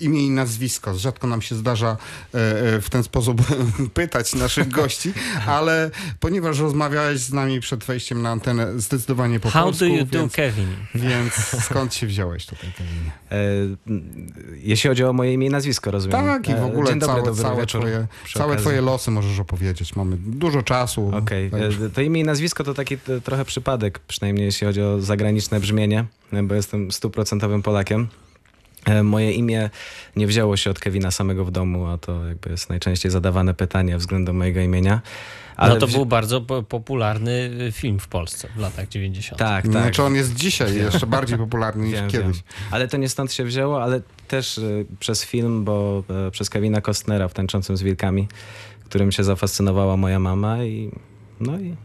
imię i nazwisko. Rzadko nam się zdarza e, e, w ten sposób pytać naszych gości, ale ponieważ rozmawiałeś z nami przed wejściem na antenę zdecydowanie po How polsku. How do you więc, do, Kevin? Więc skąd się wziąłeś tutaj, Kevin? E, jeśli chodzi o moje imię i nazwisko, rozumiem. Tak, i w ogóle dobry, całe, całe, twoje, całe twoje losy możesz opowiedzieć. Mamy dużo czasu. Okej. Okay. To imię i nazwisko to taki trochę przypadek, przynajmniej jeśli chodzi o zagraniczne brzmienie, bo jestem stuprocentowym Polakiem. E, moje imię nie wzięło się od Kevina samego w domu, a to jakby jest najczęściej zadawane pytanie względem mojego imienia. No ale no to był bardzo popularny y, film w Polsce w latach 90. Tak, no tak. Znaczy on jest dzisiaj jeszcze bardziej popularny niż wiem, kiedyś. Wiem. Ale to nie stąd się wzięło, ale też y, przez film, bo e, przez Kevina Kostnera w Tańczącym z Wilkami, którym się zafascynowała moja mama i no i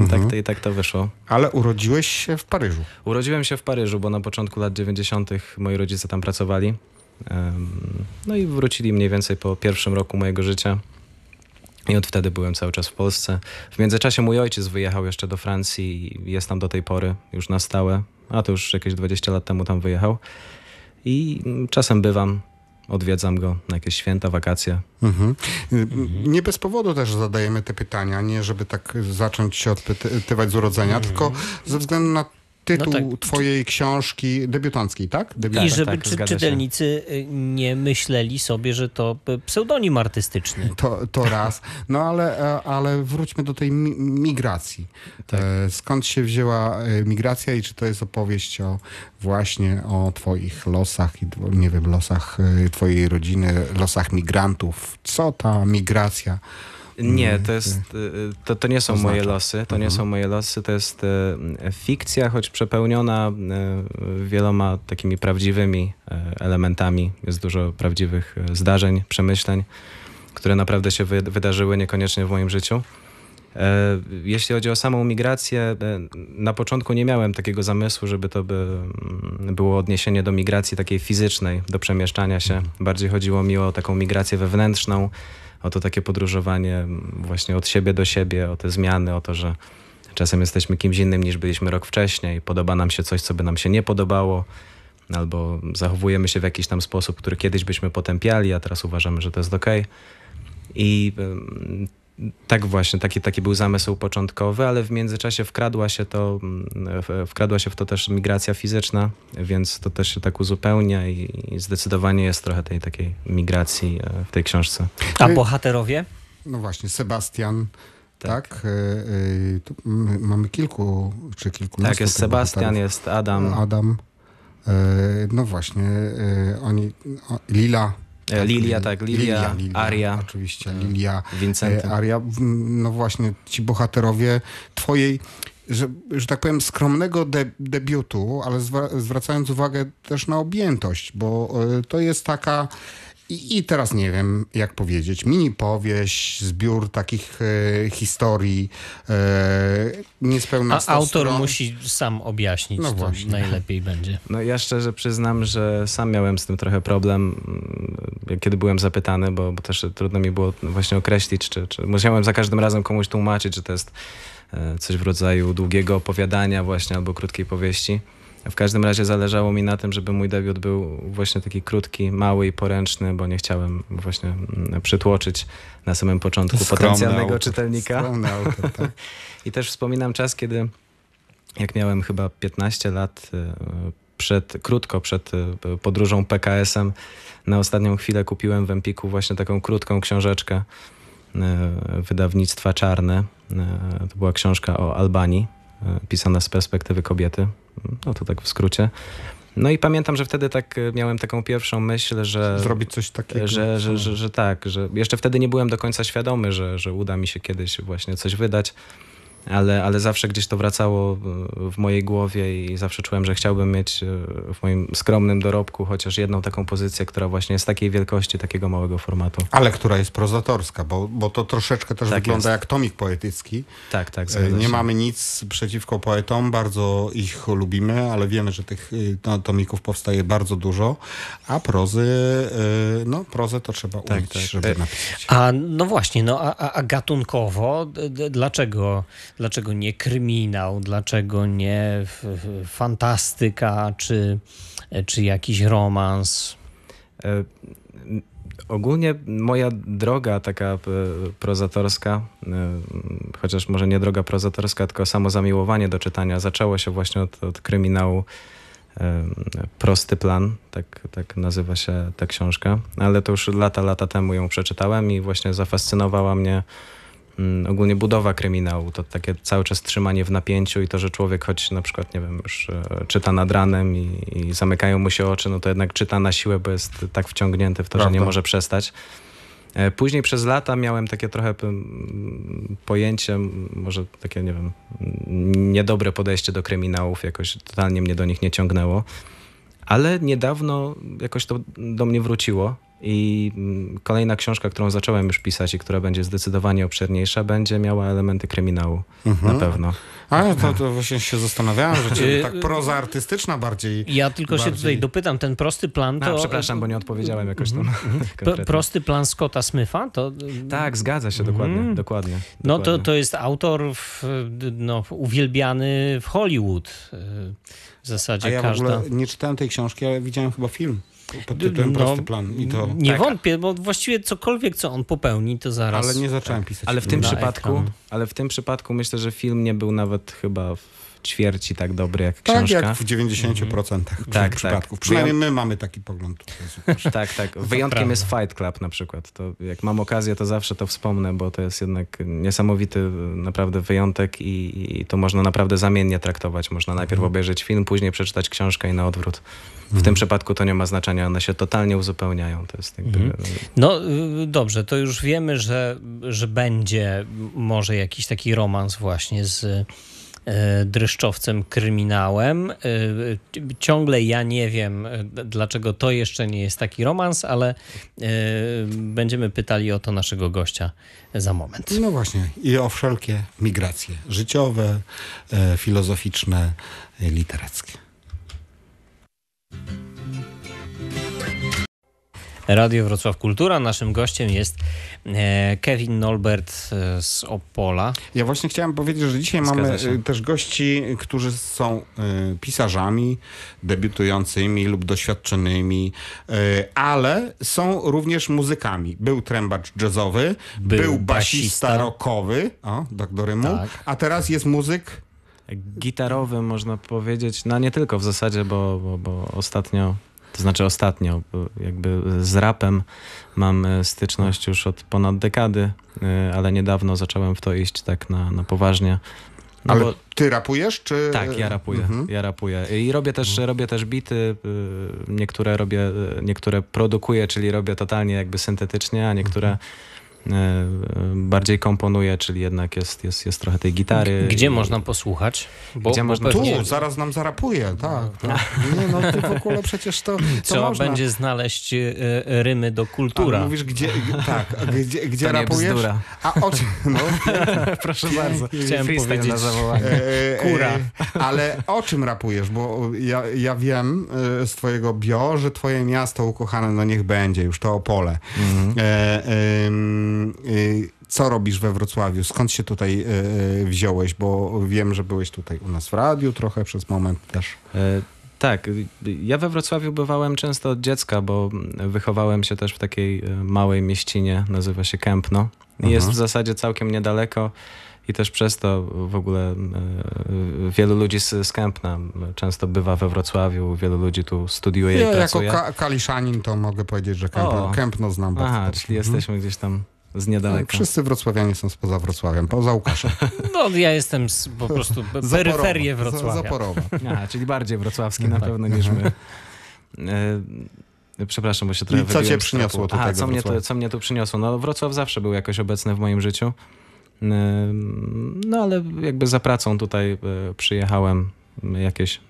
Mhm. Tak, to, I tak to wyszło. Ale urodziłeś się w Paryżu. Urodziłem się w Paryżu, bo na początku lat 90. moi rodzice tam pracowali. No i wrócili mniej więcej po pierwszym roku mojego życia. I od wtedy byłem cały czas w Polsce. W międzyczasie mój ojciec wyjechał jeszcze do Francji i jest tam do tej pory, już na stałe. A to już jakieś 20 lat temu tam wyjechał. I mm, czasem bywam odwiedzam go na jakieś święta, wakacje. Mhm. Nie bez powodu też zadajemy te pytania, nie żeby tak zacząć się odpytywać z urodzenia, mhm. tylko ze względu na tytuł no tak. twojej książki debiutanckiej, tak? Debiutanckiej. I żeby tak, czy, czytelnicy y, nie myśleli sobie, że to y, pseudonim artystyczny. To, to raz. No ale, e, ale wróćmy do tej migracji. Tak. E, skąd się wzięła e, migracja i czy to jest opowieść o właśnie o twoich losach i nie wiem, losach twojej rodziny, losach migrantów? Co ta migracja? Nie, mm, to jest, y, y, to, to nie są moje losy, to mhm. nie są moje losy, to jest y, fikcja, choć przepełniona wieloma takimi prawdziwymi elementami. Jest dużo prawdziwych zdarzeń, przemyśleń, które naprawdę się wydarzyły niekoniecznie w moim życiu. E, jeśli chodzi o samą migrację, e, na początku nie miałem takiego zamysłu, żeby to by mm, było odniesienie do migracji takiej fizycznej, do przemieszczania się. Mhm. Bardziej chodziło mi o taką migrację wewnętrzną, o to takie podróżowanie mm, właśnie od siebie do siebie, o te zmiany, o to, że czasem jesteśmy kimś innym niż byliśmy rok wcześniej, podoba nam się coś, co by nam się nie podobało, albo zachowujemy się w jakiś tam sposób, który kiedyś byśmy potępiali, a teraz uważamy, że to jest ok. I tak właśnie, taki, taki był zamysł początkowy, ale w międzyczasie wkradła się, to, wkradła się w to też migracja fizyczna, więc to też się tak uzupełnia i, i zdecydowanie jest trochę tej takiej migracji e, w tej książce. A bohaterowie? No właśnie, Sebastian. Tak. tak. E, e, mamy kilku czy kilkunastu. Tak, jest Sebastian, bohaterów. jest Adam. Adam. no właśnie, oni. Lila. E, tak, Lilia, tak, Lilia, Lilia, Lilia Aria. Oczywiście, e, Lilia, e, Vincent. Aria. No właśnie, ci bohaterowie twojej że, że tak powiem, skromnego de debiutu, ale zwracając uwagę też na objętość, bo to jest taka. I, I, teraz nie wiem, jak powiedzieć. Mini powieść, zbiór takich e, historii, niespełna A autor stron. musi sam objaśnić no to najlepiej będzie. No ja szczerze przyznam, że sam miałem z tym trochę problem, mm, kiedy byłem zapytany, bo, bo też trudno mi było właśnie określić, czy, czy musiałem za każdym razem komuś tłumaczyć, że to jest e, coś w rodzaju długiego opowiadania właśnie albo krótkiej powieści. W każdym razie zależało mi na tym, żeby mój debiut był właśnie taki krótki, mały i poręczny, bo nie chciałem właśnie mm, przytłoczyć na samym początku potencjalnego czytelnika. Auto, tak. I też wspominam czas, kiedy jak miałem chyba 15 lat, y, przed, krótko przed y, podróżą PKS-em, na ostatnią chwilę kupiłem w Empiku właśnie taką krótką książeczkę y, wydawnictwa Czarne. To była książka o Albanii, pisana z perspektywy kobiety. No to tak w skrócie. No i pamiętam, że wtedy tak e, miałem taką pierwszą myśl, że. Zrobić coś takiego. Że, że, no. że, że, tak, że jeszcze wtedy nie byłem do końca świadomy, że, że uda mi się kiedyś właśnie coś wydać ale, ale zawsze gdzieś to wracało w mojej głowie i zawsze czułem, że chciałbym mieć e, w moim skromnym dorobku chociaż jedną taką pozycję, która właśnie jest takiej wielkości, takiego małego formatu. Ale która jest prozatorska, bo, bo to troszeczkę też tak wygląda jest. jak tomik poetycki. Tak, tak. E, nie mamy nic przeciwko poetom, bardzo ich lubimy, ale wiemy, że tych e, tomików powstaje bardzo dużo, a prozy, no prozę to trzeba tak, tak. żeby napisać. A no właśnie, no a, a gatunkowo dlaczego Dlaczego nie kryminał, dlaczego nie fantastyka czy, czy jakiś romans? E, ogólnie moja droga taka e, prozatorska, e, chociaż może nie droga prozatorska, tylko samo zamiłowanie do czytania zaczęło się właśnie od, od kryminału Prosty Plan, tak, tak nazywa się ta książka, ale to już lata, lata temu ją przeczytałem i właśnie zafascynowała mnie Mm, ogólnie budowa kryminału, to takie cały czas trzymanie w napięciu i to, że człowiek choć na przykład, nie wiem, już e, czyta nad ranem i, i zamykają mu się oczy, no to jednak czyta na siłę, bo jest tak wciągnięty w to, Prawda. że nie może przestać. E, później przez lata miałem takie trochę mm, pojęcie, może takie, nie wiem, mm, niedobre podejście do kryminałów, jakoś totalnie mnie do nich nie ciągnęło. Ale niedawno jakoś to do mnie wróciło i mm, kolejna książka, którą zacząłem już pisać i która będzie zdecydowanie obszerniejsza, będzie miała elementy kryminału mhm. na pewno. A to, to właśnie się zastanawiałem, że y, tak y, proza artystyczna bardziej. Ja tylko bardziej... się tutaj dopytam, ten prosty plan no, to... A, przepraszam, bo nie odpowiedziałem jakoś mhm. tam. Mhm. prosty plan Scotta Smyfa? To... Tak, zgadza się, dokładnie. Mhm. dokładnie, No To, to jest autor w, no, uwielbiany w Hollywood y, w zasadzie. A ja każda... w ogóle nie czytałem tej książki, ale widziałem chyba film. Pod tytułem no, Prosty plan i to... Nie tak. wątpię, bo właściwie cokolwiek, co on popełni, to zaraz... Ale nie zacząłem tak pisać. Ale w tym, przypadku, ale w tym przypadku myślę, że film nie był nawet chyba ćwierci tak dobry jak tak, książka. Tak, jak w 90% mm. tak, przypadków. Tak. Przynajmniej my mamy taki pogląd. tak, tak. Wyjątkiem jest Fight Club na przykład. To jak mam okazję, to zawsze to wspomnę, bo to jest jednak niesamowity naprawdę wyjątek i, i to można naprawdę zamiennie traktować. Można najpierw mm. obejrzeć film, później przeczytać książkę i na odwrót. W mhm. tym przypadku to nie ma znaczenia, one się totalnie uzupełniają. To jest jakby... Mhm. No y, dobrze, to już wiemy, że, że będzie może jakiś taki romans właśnie z E, dreszczowcem kryminałem. E, ciągle ja nie wiem, e, dlaczego to jeszcze nie jest taki romans, ale będziemy pytali o to naszego gościa za moment. No właśnie, i o wszelkie migracje życiowe, filozoficzne, literackie. Radio Wrocław Kultura. Naszym gościem jest e, Kevin Nolbert e, z Opola. Ja właśnie chciałem powiedzieć, że dzisiaj Zgadza mamy się. E, też gości, którzy są pisarzami debiutującymi lub doświadczonymi, ale są również muzykami. Był trębacz jazzowy, był, był basista, basista rockowy, o, tak do rymu, tak. a teraz jest muzyk gitarowy, można powiedzieć. No nie tylko w zasadzie, bo, bo, bo ostatnio to znaczy ostatnio, jakby z rapem mam e, styczność już od ponad dekady, e, ale niedawno zacząłem w to iść tak na, na poważnie. No ale bo... ty rapujesz, czy... Tak, ja rapuję, mhm. ja rapuję. I robię też, mhm. robię też bity, y, niektóre robię, y, niektóre produkuję, czyli robię totalnie jakby syntetycznie, a niektóre mhm. E, bardziej komponuje, czyli jednak jest, jest, jest trochę tej gitary. Gdzie można posłuchać? Bo, Gdzie bo można... Tu, zaraz nam zarapuje, tak. tak. tak. Nie, no tylko w ogóle przecież to, to Trzeba można. będzie znaleźć e, e, rymy do kultura. A, mówisz, gdzie, tak, gdzie, gdzie to rapujesz? A o czym? No. Proszę bardzo. Chciałem powiedzieć. Na zawołanie. Kura. ale o czym rapujesz? Bo ja, ja wiem z twojego bio, że twoje miasto ukochane, no niech będzie, już to Opole. Mhm. E, Y, co robisz we Wrocławiu? Skąd się tutaj y, y, wziąłeś? Bo wiem, że byłeś tutaj u nas w radiu trochę przez moment też. E, tak, ja we Wrocławiu bywałem często od dziecka, bo wychowałem się też w takiej e, małej mieścinie, nazywa się Kępno. Jest mhm. w zasadzie całkiem niedaleko i też przez to w ogóle e, wielu ludzi z, Kępna często bywa we Wrocławiu, wielu ludzi tu studiuje ja, i pracuje. Ja jako ka- kaliszanin to mogę powiedzieć, że Kępno, Kępno znam bardzo. Aha, czyli mhm. jesteśmy gdzieś tam z niedaleka. Tak, wszyscy wrocławianie są spoza Wrocławia, poza Łukaszem. No ja jestem z, po prostu peryferię Wrocławia. Zaporowa. A, czyli bardziej wrocławski no, na tak. pewno niż my. E, przepraszam, bo się trochę I co cię przyniosło tutaj A co mnie, to, co mnie tu przyniosło? No Wrocław zawsze był jakoś obecny w moim życiu. E, no ale jakby za pracą tutaj e, przyjechałem jakieś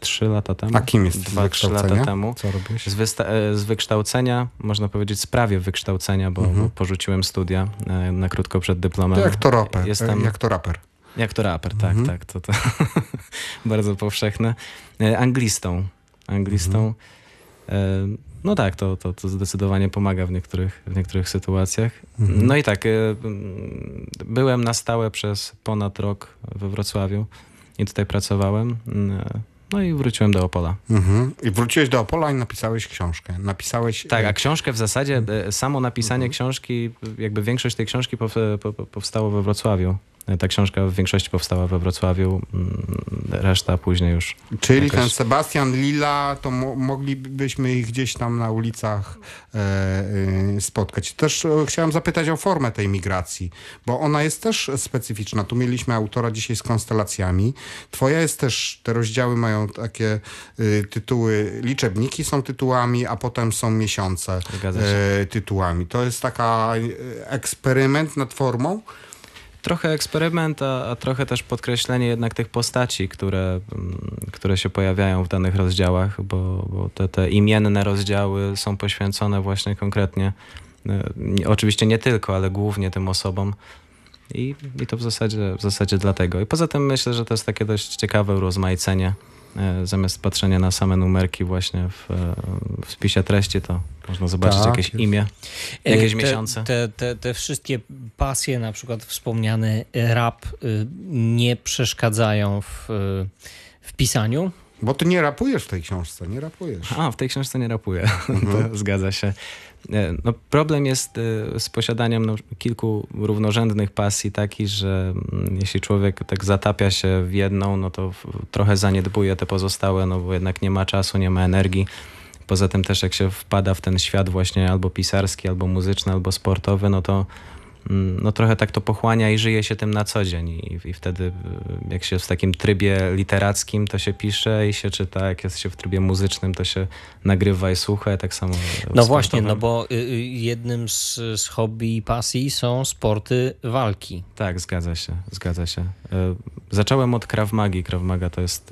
3 lata temu. A kim jest dwa, 3 lata temu. Co robisz? Z, e, z, wykształcenia, można powiedzieć, z prawie wykształcenia, bo, mhm. bo porzuciłem studia na, e, na krótko przed dyplomem. To jak to raper. E, Jestem... Jak to raper. Jak to raper, tak, mhm. tak. To, to bardzo powszechne. Anglistą. Anglistą. Mhm. No tak, to, to, to zdecydowanie pomaga w niektórych, w niektórych sytuacjach. Mhm. No i tak, byłem na stałe przez ponad rok we Wrocławiu i tutaj pracowałem. Mm, no i wróciłem do Opola. Mhm. I wróciłeś do Opola i napisałeś książkę. Napisałeś... Tak, e, a książkę w zasadzie, e, samo napisanie mhm. książki, jakby większość tej książki e, powstało we Wrocławiu. Ta książka w większości powstała we Wrocławiu, mm, reszta później już. Czyli jakoś... ten Sebastian Lila, to mo moglibyśmy ich gdzieś tam na ulicach e, e spotkać. Też e, chciałem zapytać o formę tej migracji, bo ona jest też specyficzna. Tu mieliśmy autora dzisiaj z konstelacjami. Twoja jest też, te rozdziały mają takie e, tytuły, liczebniki są tytułami, a potem są miesiące tytułami. To jest taka eksperyment nad formą trochę eksperyment, a, a, trochę też podkreślenie jednak tych postaci, które, mm, które się pojawiają w danych rozdziałach, bo, bo te, te imienne rozdziały są poświęcone właśnie konkretnie, e, oczywiście nie tylko, ale głównie tym osobom, i, i to w zasadzie, w zasadzie dlatego. I poza tym myślę, że to jest takie dość ciekawe urozmaicenie e, zamiast patrzenia na same numerki właśnie w, e, w spisie treści, to można zobaczyć tak. jakieś imię, e, jakieś te, miesiące. Te, te, te wszystkie pasje, na przykład wspomniany rap, y, nie przeszkadzają w, y, w pisaniu? Bo ty nie rapujesz w tej książce, nie rapujesz. A, w tej książce nie rapuję, mhm. zgadza się. E, no, problem jest e, z posiadaniem no, kilku równorzędnych pasji taki, że mm, jeśli człowiek tak zatapia się w jedną, no to trochę zaniedbuje te pozostałe, no bo jednak nie ma czasu, nie ma energii. Poza tym też jak się wpada w ten świat właśnie albo pisarski, albo muzyczny, albo sportowy, no to Mm, no trochę tak to pochłania i żyje się tym na co dzień. I, I, wtedy, y, jak się w takim trybie literackim, to się pisze i się czyta, jak jest się w trybie muzycznym, to się nagrywa i słucha, i tak samo. No właśnie, no bo y, y, jednym z, z hobby i pasji są sporty walki. Tak, zgadza się, zgadza się. Zacząłem od Krav Magi. Krav Maga to jest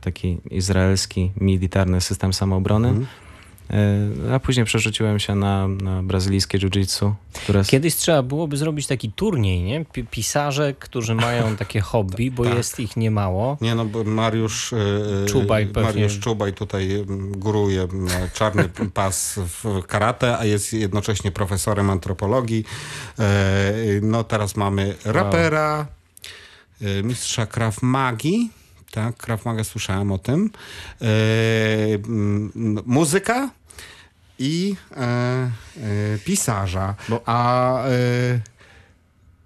taki izraelski militarny system samoobrony. Mhm E, a później przerzuciłem się na, na brazylijskie jiu-jitsu. Które... Kiedyś trzeba byłoby zrobić taki turniej, nie? P pisarze, którzy mają takie hobby, bo tak. jest ich niemało. Nie no, bo Mariusz e, e, Czubaj, Mariusz Czubaj tutaj góruje czarny pas w karate, a jest jednocześnie profesorem antropologii. No teraz mamy rapera, mistrza Krav Magi tak? Krav Maga słyszałem o tym. E, muzyka i e, e, pisarza. Bo... No. A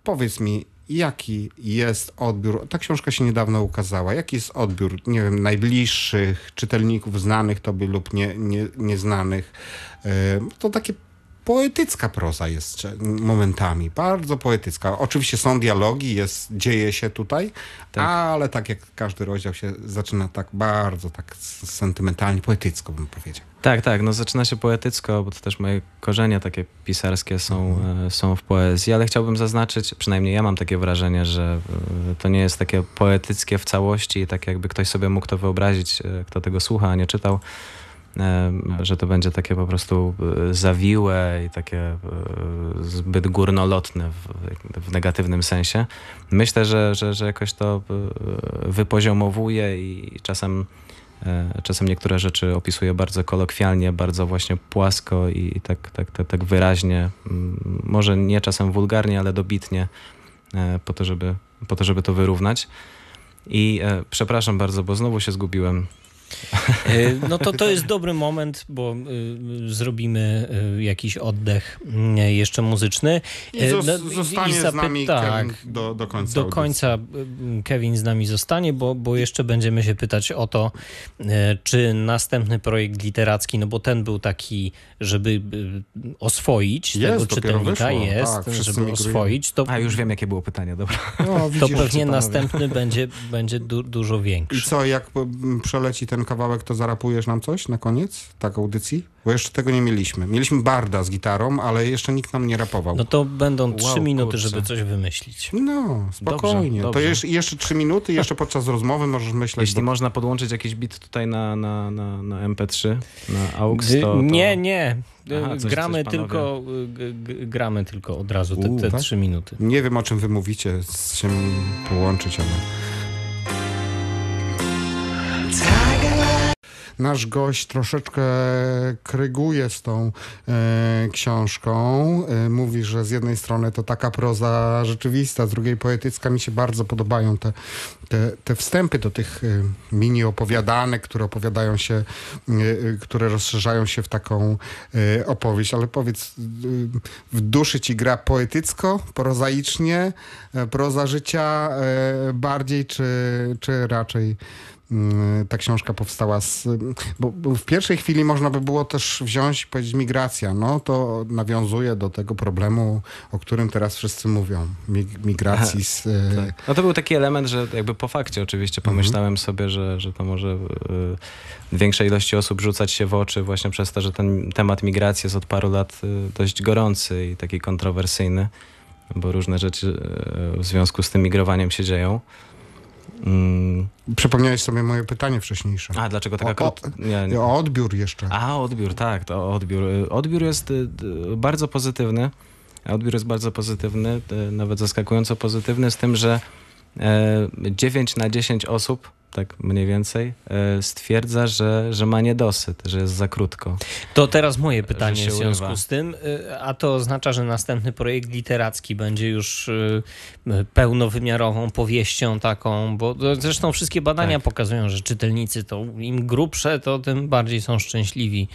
powiedz mi, jaki jest odbiór, ta książka się niedawno ukazała, jaki jest odbiór, nie wiem, najbliższych czytelników znanych tobie lub nie, nie, nieznanych. To takie poetycka proza jest momentami, bardzo poetycka. Oczywiście są dialogi, jest, dzieje się tutaj, tak. ale tak jak każdy rozdział się zaczyna tak bardzo tak sentymentalnie, poetycko bym powiedział. Tak, tak, no zaczyna się poetycko, bo to też moje korzenie takie pisarskie są, mhm. E, są w poezji, ale chciałbym zaznaczyć, przynajmniej ja mam takie wrażenie, że e, to nie jest takie poetyckie w całości, tak jakby ktoś sobie mógł to wyobrazić, e, kto tego słucha, a nie czytał że to będzie takie po prostu e, zawiłe i takie e, zbyt górnolotne w, w negatywnym sensie. Myślę, że, że, że jakoś to e, wypoziomowuje i czasem, czasem niektóre rzeczy opisuje bardzo kolokwialnie, bardzo właśnie płasko i tak, tak, tak, tak wyraźnie, może nie czasem wulgarnie, ale dobitnie po to, żeby, po to, żeby to wyrównać. I przepraszam bardzo, bo znowu się zgubiłem. E, no to to jest dobry moment, bo y, y, zrobimy y, jakiś oddech jeszcze muzyczny. I e, no, zostanie I zapy- z nami tak, Kevin do, do końca. Do końca audycji. Kevin z nami zostanie, bo, bo jeszcze będziemy się pytać o to, czy następny projekt literacki, no bo ten był taki, żeby oswoić jest, tego czytelnika, wyszło. jest, tak, żeby oswoić. To, A już wiem, jakie było pytanie, dobra. No, widzisz, to pewnie następny będzie, będzie du- dużo większy. I co, jak przeleci ten ten kawałek, to zarapujesz nam coś na koniec tak audycji? Bo jeszcze tego nie mieliśmy. Mieliśmy barda z gitarą, ale jeszcze nikt nam nie rapował. No to będą trzy wow, minuty, kurczę. żeby coś wymyślić. No, spokojnie. Dobrze, dobrze. To jeszcze, jeszcze trzy minuty, jeszcze podczas rozmowy możesz myśleć. Jeśli bo... można podłączyć jakiś bit tutaj na, na, na, na MP3, na AUX, to, to... Nie, nie. Aha, coś, gramy, coś tylko, gramy tylko od razu te, U, te tak? trzy minuty. Nie wiem, o czym wy mówicie, z czym połączyć, ale... nasz gość troszeczkę kryguje z tą e, książką. E, mówi, że z jednej strony to taka proza rzeczywista, z drugiej poetycka. Mi się bardzo podobają te, te, te wstępy do tych e, mini opowiadanek, które opowiadają się, e, e, które rozszerzają się w taką opowieść. Ale powiedz, w duszy ci gra poetycko, prozaicznie, proza życia bardziej, czy, czy raczej Mm, ta książka powstała. Z, bo, w pierwszej chwili można by było też wziąć i powiedzieć migracja. No to nawiązuje do tego problemu, o którym teraz wszyscy mówią. Migracji z... E, tak. No to był taki element, że jakby po fakcie oczywiście mhm. pomyślałem mhm. sobie, że, że to może e, większej ilości osób rzucać się w oczy właśnie przez to, że ten temat migracji jest od paru lat e, dość gorący i taki kontrowersyjny, bo różne rzeczy w związku z tym migrowaniem się dzieją. Mm. Przypomniałeś sobie moje pytanie wcześniejsze. A, dlaczego taka krótka? O odbiór jeszcze. A, odbiór, tak, to odbiór. Odbiór jest y, bardzo pozytywny. Odbiór jest bardzo pozytywny, y, nawet zaskakująco pozytywny, z tym, że 9 e, na 10 osób tak mniej więcej, e, stwierdza, że, że ma niedosyt, że jest za krótko. To teraz moje pytanie w związku urywa. z tym, e, a to oznacza, że następny projekt literacki będzie już e, pełnowymiarową powieścią taką, bo zresztą wszystkie badania tak. pokazują, że czytelnicy to im grubsze, to tym bardziej są szczęśliwi.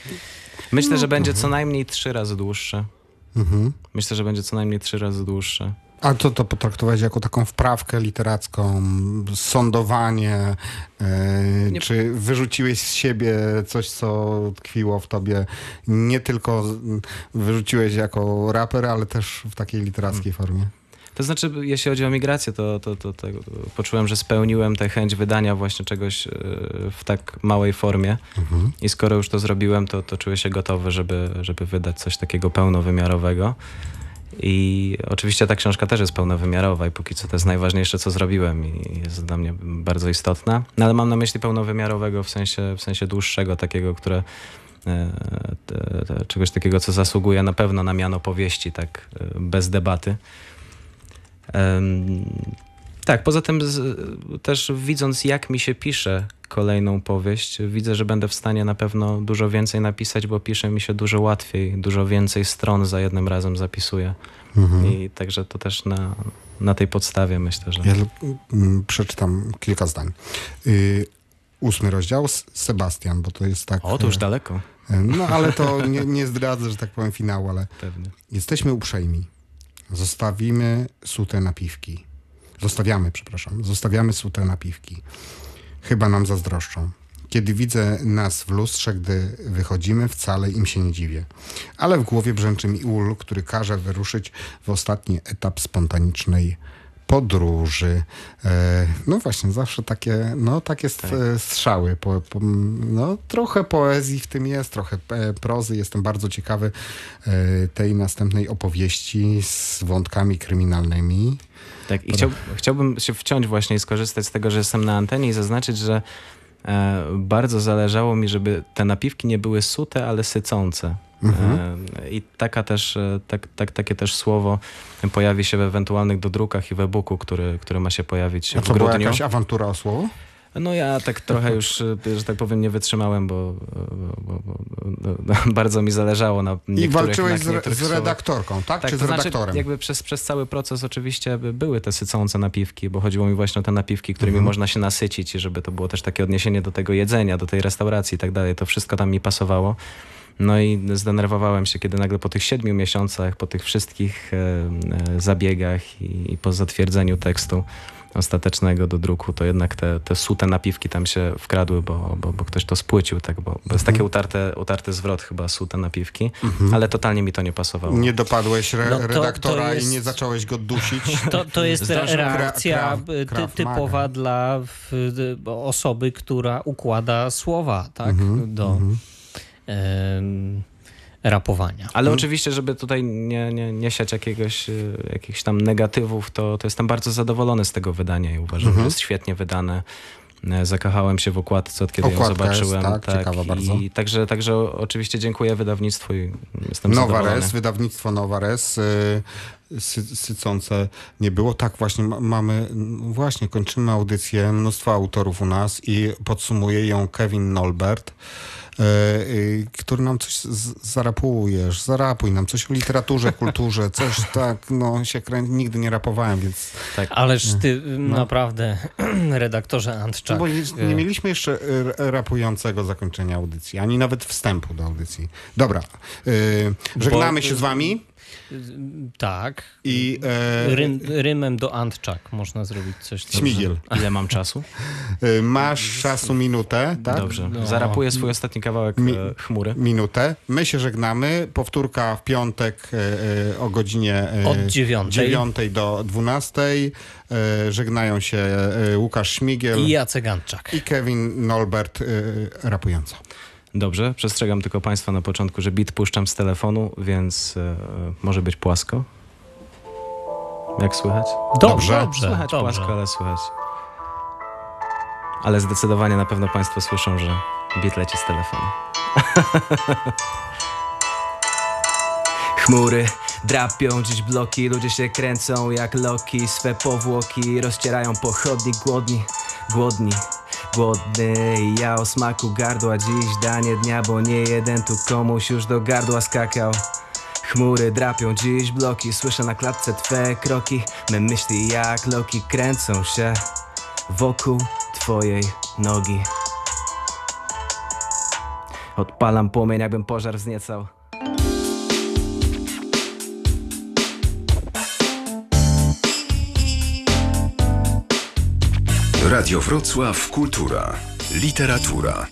Myślę, że będzie mhm. co najmniej trzy razy dłuższe. Mhm. Myślę, że będzie co najmniej trzy razy dłuższe. A to to potraktować jako taką wprawkę literacką, sądowanie, yy, czy wyrzuciłeś z siebie coś, co tkwiło w tobie, nie tylko wyrzuciłeś jako raper, ale też w takiej literackiej hmm. formie? To znaczy, jeśli chodzi o migrację, to, to, to, to, poczułem, że spełniłem tę chęć wydania właśnie czegoś e, w tak małej formie. Mhm. I skoro już to zrobiłem, to, to czuję się gotowy, żeby, żeby wydać coś takiego pełnowymiarowego. I oczywiście ta książka też jest pełnowymiarowa i póki co to jest najważniejsze, co zrobiłem i jest dla mnie bardzo istotna. No, ale mam na myśli pełnowymiarowego w sensie, w sensie dłuższego, takiego, które e, te, te, czegoś takiego, co zasługuje na pewno na miano powieści, tak e, bez debaty. Um, tak, poza tym z, też widząc, jak mi się pisze kolejną powieść. Widzę, że będę w stanie na pewno dużo więcej napisać, bo pisze mi się dużo łatwiej, dużo więcej stron za jednym razem zapisuję. Mhm. I także to też na, na tej podstawie myślę, że. Ja przeczytam kilka zdań. Yy, ósmy rozdział, Sebastian, bo to jest tak. O, to już e, daleko. E, no, ale to nie, nie zdradzę, że tak powiem, finału, ale. Pewnie. Jesteśmy uprzejmi. Zostawimy sute napiwki. Zostawiamy, przepraszam. Zostawiamy sute napiwki. Chyba nam zazdroszczą. Kiedy widzę nas w lustrze, gdy wychodzimy, wcale im się nie dziwię. Ale w głowie brzęczy mi ul, który każe wyruszyć w ostatni etap spontanicznej podróży. E, no właśnie, zawsze takie, no takie tak. strzały. Po, po, no, trochę poezji w tym jest, trochę e, prozy. Jestem bardzo ciekawy e, tej następnej opowieści z wątkami kryminalnymi. Tak, i chciał, chciałbym się wciąć właśnie i skorzystać z tego, że jestem na antenie i zaznaczyć, że e, bardzo zależało mi, żeby te napiwki nie były sute, ale sycące. Mhm. E, I taka też, e, tak, tak, takie też słowo pojawi się w ewentualnych dodrukach i w e-booku, który, który ma się pojawić A w grudniu. A to była jakaś awantura o słowo? No ja tak trochę już, y, że tak powiem, nie wytrzymałem, bo, bo, bo, bo bardzo mi zależało na niektórych... I walczyłeś niektórych z, redaktorką, tak? tak Czy z znaczy, redaktorem? Znaczy, jakby przez, przez cały proces oczywiście były te sycące napiwki, bo chodziło mi właśnie o te napiwki, którymi mhm. można się nasycić i żeby to było też takie odniesienie do tego jedzenia, do tej restauracji i tak dalej. To wszystko tam mi pasowało. No i zdenerwowałem się, kiedy nagle po tych siedmiu miesiącach, po tych wszystkich e, e, zabiegach i, i po zatwierdzeniu tekstu ostatecznego do druku, to jednak te, te sute napiwki tam się wkradły, bo, bo, bo ktoś to spłycił, tak, bo, bo jest taki mhm. utarte, utarty zwrot chyba sute napiwki, mhm. ale totalnie mi to nie pasowało. Nie dopadłeś re no to, redaktora to jest... i nie zacząłeś go dusić. To, to jest Zdarzył. reakcja Kra typowa dla w, osoby, która układa słowa, tak, mhm. do... Y rapowania. Ale hmm. oczywiście, żeby tutaj nie, nie, nie siać jakiegoś, y, jakichś tam negatywów, to, to jestem bardzo zadowolony z tego wydania i uważam, mhm. że jest świetnie wydane. E, Zakochałem się w układce, od kiedy ją zobaczyłem. Jest, tak, tak, ciekawa i bardzo. I także, także oczywiście dziękuję wydawnictwu i jestem Nowa zadowolony. Res, wydawnictwo Nowa Res. Y, sy sycące nie było. Tak, właśnie mamy, no właśnie kończymy audycję. Mnóstwo autorów u nas i podsumuje ją Kevin Nolbert. E, y, który nam coś zarapujesz, zarapuj nam coś o literaturze, kulturze, coś tak, no się nigdy nie rapowałem, więc... Tak, ależ ty no. naprawdę, redaktorze Antczak... No bo nie, y- nie mieliśmy jeszcze rapującego zakończenia audycji, ani nawet wstępu do audycji. Dobra, y, żegnamy bo... się z wami. Tak. I e, Rym, rymem do Antczak można zrobić coś. Śmigiel. Ile mam czasu? E, masz czasu minutę, tak? Dobrze. No. Zarapuję swój ostatni kawałek Mi, e, chmury. Minutę. My się żegnamy. Powtórka w piątek e, o godzinie od 9, do 12. Żegnają się Łukasz Śmigiel i Jacek Antczak. I Kevin Nolbert rapująco. Dobrze, przestrzegam tylko Państwa na początku, że bit puszczam z telefonu, więc e, e, może być płasko. Jak słychać? Dobrze, dobrze. Słychać dobrze. płasko, ale słychać. Ale zdecydowanie na pewno Państwo słyszą, że bit leci z telefonu. Chmury Drapią dziś bloki, ludzie się kręcą jak loki Swe powłoki rozcierają pochodni głodni, głodni Głodny i ja o smaku gardła dziś danie dnia Bo nie jeden tu komuś już do gardła skakał Chmury drapią dziś bloki Słyszę na klatce twe kroki Me myśli jak loki kręcą się Wokół twojej nogi Odpalam płomień jakbym pożar wzniecał Radio Wrocław Kultura. Literatura.